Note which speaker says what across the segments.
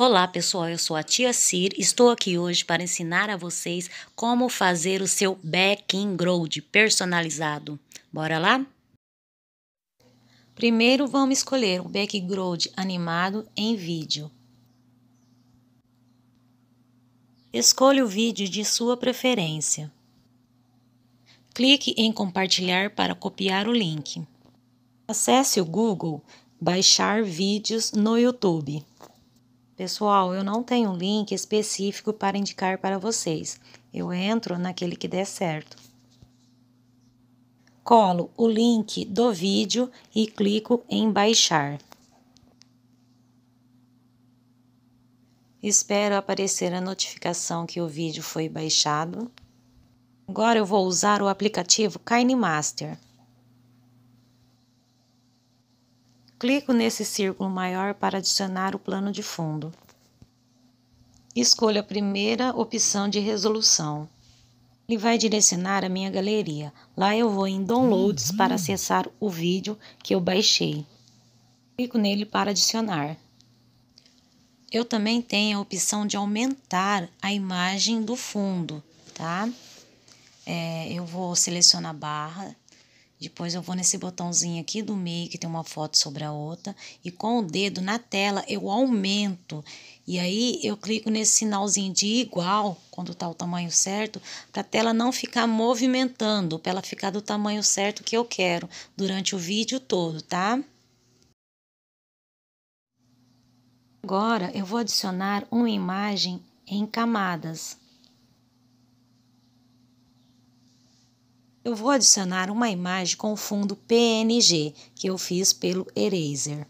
Speaker 1: Olá pessoal, eu sou a tia Cir, estou aqui hoje para ensinar a vocês como fazer o seu background personalizado. Bora lá? Primeiro vamos escolher o background animado em vídeo. Escolha o vídeo de sua preferência. Clique em compartilhar para copiar o link. Acesse o Google Baixar vídeos no YouTube. Pessoal, eu não tenho um link específico para indicar para vocês. Eu entro naquele que der certo. Colo o link do vídeo e clico em baixar. Espero aparecer a notificação que o vídeo foi baixado. Agora eu vou usar o aplicativo KineMaster. Clico nesse círculo maior para adicionar o plano de fundo. Escolho a primeira opção de resolução. Ele vai direcionar a minha galeria. Lá eu vou em Downloads uhum. para acessar o vídeo que eu baixei. Clico nele para adicionar. Eu também tenho a opção de aumentar a imagem do fundo, tá? É, eu vou selecionar a barra, depois eu vou nesse botãozinho aqui do meio, que tem uma foto sobre a outra, e com o dedo na tela eu aumento. E aí eu clico nesse sinalzinho de igual, quando tá o tamanho certo, para a tela não ficar movimentando, para ela ficar do tamanho certo que eu quero durante o vídeo todo, tá? Agora eu vou adicionar uma imagem em camadas. Eu vou adicionar uma imagem com fundo PNG que eu fiz pelo Eraser.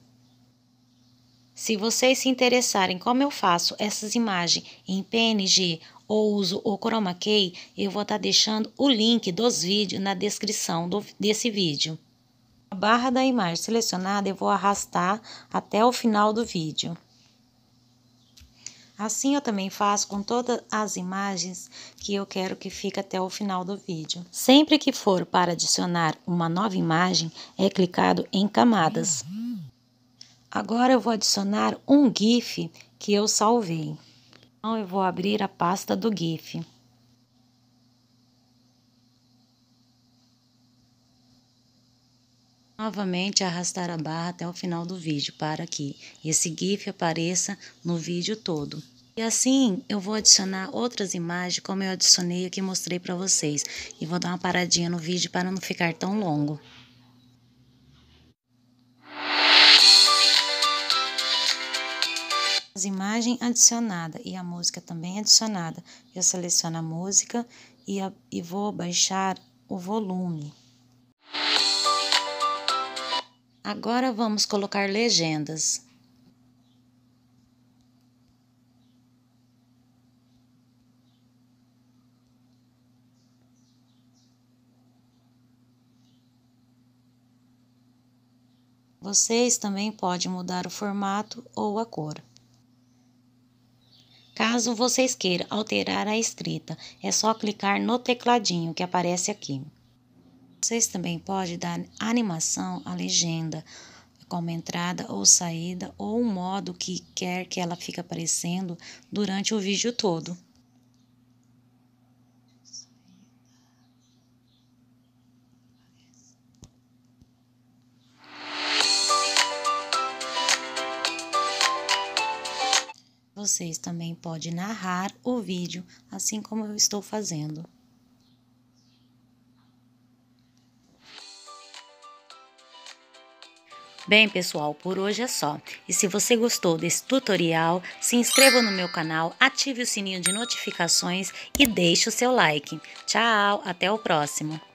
Speaker 1: Se vocês se interessarem como eu faço essas imagens em PNG ou uso o Chroma Key, eu vou estar tá deixando o link dos vídeos na descrição do, desse vídeo. A barra da imagem selecionada eu vou arrastar até o final do vídeo. Assim eu também faço com todas as imagens que eu quero que fique até o final do vídeo. Sempre que for para adicionar uma nova imagem, é clicado em camadas. Agora eu vou adicionar um GIF que eu salvei. Então eu vou abrir a pasta do GIF. Novamente arrastar a barra até o final do vídeo para que esse GIF apareça no vídeo todo. E assim eu vou adicionar outras imagens como eu adicionei aqui mostrei para vocês. E vou dar uma paradinha no vídeo para não ficar tão longo. As imagens adicionadas e a música também adicionada. Eu seleciono a música e, a, e vou baixar o volume. Agora vamos colocar legendas. Vocês também podem mudar o formato ou a cor. Caso vocês queiram alterar a escrita, é só clicar no tecladinho que aparece aqui. Vocês também podem dar animação à legenda, como entrada ou saída, ou o modo que quer que ela fique aparecendo durante o vídeo todo. Vocês também podem narrar o vídeo, assim como eu estou fazendo. Bem, pessoal, por hoje é só. E se você gostou desse tutorial, se inscreva no meu canal, ative o sininho de notificações e deixe o seu like. Tchau, até o próximo.